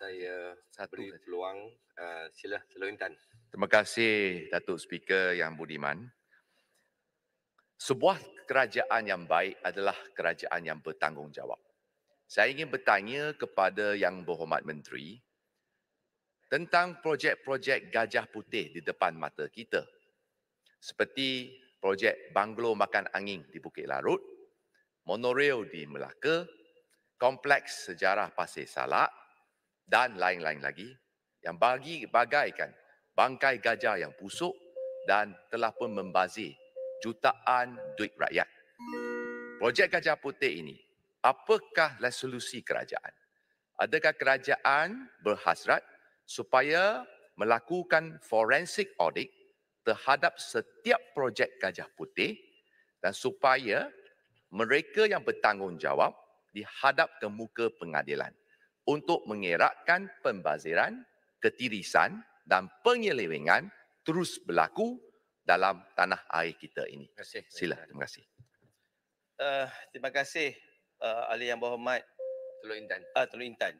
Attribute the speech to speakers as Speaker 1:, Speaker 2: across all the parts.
Speaker 1: saya satu beri peluang. Uh, sila, Selo Intan. Terima kasih Datuk Speaker yang budiman. Sebuah kerajaan yang baik adalah kerajaan yang bertanggungjawab. Saya ingin bertanya kepada Yang Berhormat Menteri tentang projek-projek gajah putih di depan mata kita. Seperti projek banglo makan angin di Bukit Larut, monorail di Melaka, kompleks sejarah Pasir Salak, dan lain-lain lagi yang bagi bagaikan bangkai gajah yang busuk dan telah pun membazir jutaan duit rakyat. Projek Gajah Putih ini, apakah resolusi kerajaan? Adakah kerajaan berhasrat supaya melakukan forensik audit terhadap setiap projek Gajah Putih dan supaya mereka yang bertanggungjawab dihadap ke muka pengadilan? untuk mengeratkan pembaziran, ketirisan dan penyelewengan terus berlaku dalam tanah air kita ini. Terima kasih. Sila, terima kasih.
Speaker 2: Uh, terima kasih uh, eh, Ali Yang Berhormat Teluk Intan. Uh, eh, Teluk Intan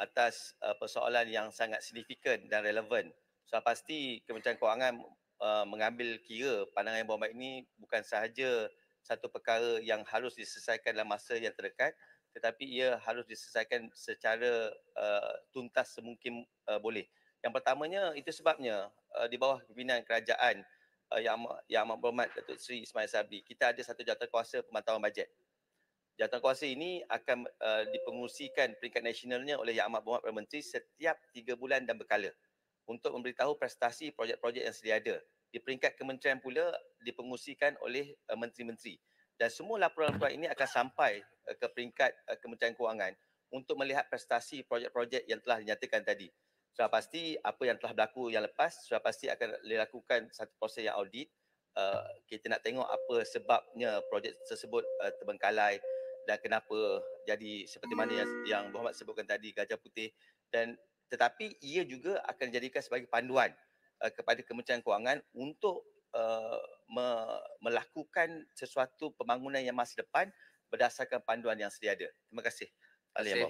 Speaker 2: atas uh, persoalan yang sangat signifikan dan relevan. So pasti Kementerian Kewangan uh, mengambil kira pandangan yang berhormat ini bukan sahaja satu perkara yang harus diselesaikan dalam masa yang terdekat tetapi ia harus diselesaikan secara uh, tuntas semungkin uh, boleh. Yang pertamanya itu sebabnya uh, di bawah pimpinan kerajaan uh, yang yang amat berhormat Datuk Seri Ismail Sabri, kita ada satu kuasa pemantauan bajet. kuasa ini akan uh, dipengerusikan peringkat nasionalnya oleh Yang Amat Berhormat Perdana Menteri setiap tiga bulan dan berkala untuk memberitahu prestasi projek-projek yang sedia ada. Di peringkat kementerian pula dipengerusikan oleh uh, menteri-menteri dan semua laporan-laporan ini akan sampai eh, ke peringkat eh, Kementerian Kewangan untuk melihat prestasi projek-projek yang telah dinyatakan tadi. Sudah pasti apa yang telah berlaku yang lepas sudah pasti akan dilakukan satu proses yang audit eh, kita nak tengok apa sebabnya projek tersebut terbengkalai dan kenapa jadi seperti mana yang yang Muhammad sebutkan tadi gajah putih dan tetapi ia juga akan dijadikan sebagai panduan kepada Kementerian Kewangan untuk me, melakukan sesuatu pembangunan yang masa depan berdasarkan panduan yang sedia ada. Terima kasih. Terima kasih.